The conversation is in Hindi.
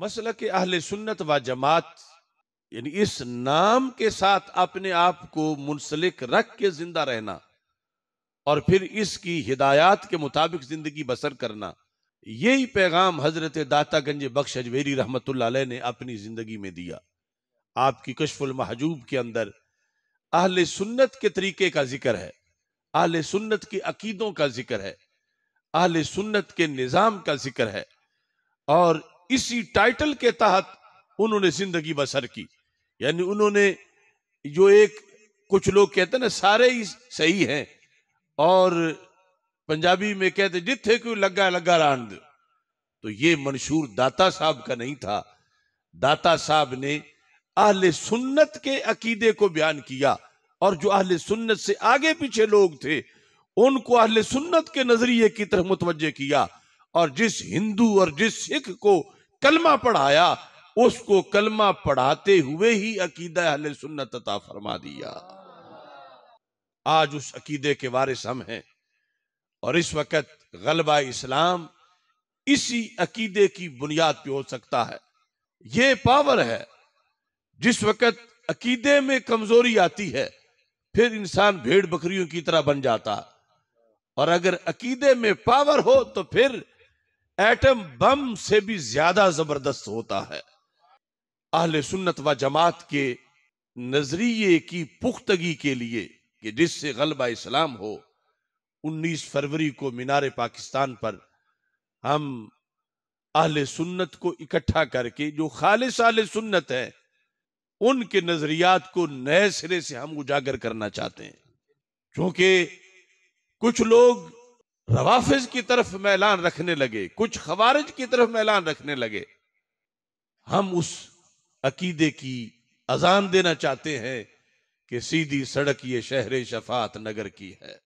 मसल के अहल सुन्नत व जमात यानी इस नाम के साथ अपने आप को मुंसलिक रख के जिंदा रहना और फिर इसकी हिदायत के मुताबिक जिंदगी बसर करना यही पैगाम हजरत दाता गंज बख्श अजवेरी रहमत ने अपनी जिंदगी में दिया आपकी कशफुल महजूब के अंदर अहल सुन्नत के तरीके का जिक्र है अहल सुन्नत के अकीदों का जिक्र है अहल सुन्नत के निज़ाम का जिक्र है और इसी टाइटल के तहत उन्होंने जिंदगी बसर की यानी उन्होंने जो एक कुछ लोग कहते हैं ना सारे ही सही हैं और पंजाबी में कहते जिथे क्यों लगा लगा रांद तो ये मंशूर दाता साहब का नहीं था दाता साहब ने आहले सुन्नत के अकीदे को बयान किया और जो आहले सुन्नत से आगे पीछे लोग थे उनको आहले सुन्नत के नजरिए की तरफ मुतवजे किया और जिस हिंदू और जिस सिख को कलमा पढ़ाया उसको कलमा पढ़ाते हुए ही अकीदा अहल सुन्नत अता फरमा दिया आज उस अकीदे के वारिस हम हैं और इस वक्त गलबा इस्लाम इसी अकीदे की बुनियाद पे हो सकता है ये पावर है जिस वक्त अकीदे में कमजोरी आती है फिर इंसान भेड़ बकरियों की तरह बन जाता और अगर अकीदे में पावर हो तो फिर एटम बम से भी ज्यादा जबरदस्त होता है अहल सुन्नत व जमात के नजरिए की पुख्तगी के लिए कि जिससे गलबा इस्लाम हो 19 फरवरी को मीनार पाकिस्तान पर हम अहल सुन्नत को इकट्ठा करके जो खालिश आल सुन्नत है उनके नजरियात को नए सिरे से हम उजागर करना चाहते हैं क्योंकि कुछ लोग रवाफिज की तरफ मैलान रखने लगे कुछ खवारिज की तरफ मैलान रखने लगे हम उस अकीदे की अजान देना चाहते हैं कि सीधी सड़क ये शहर शफात नगर की है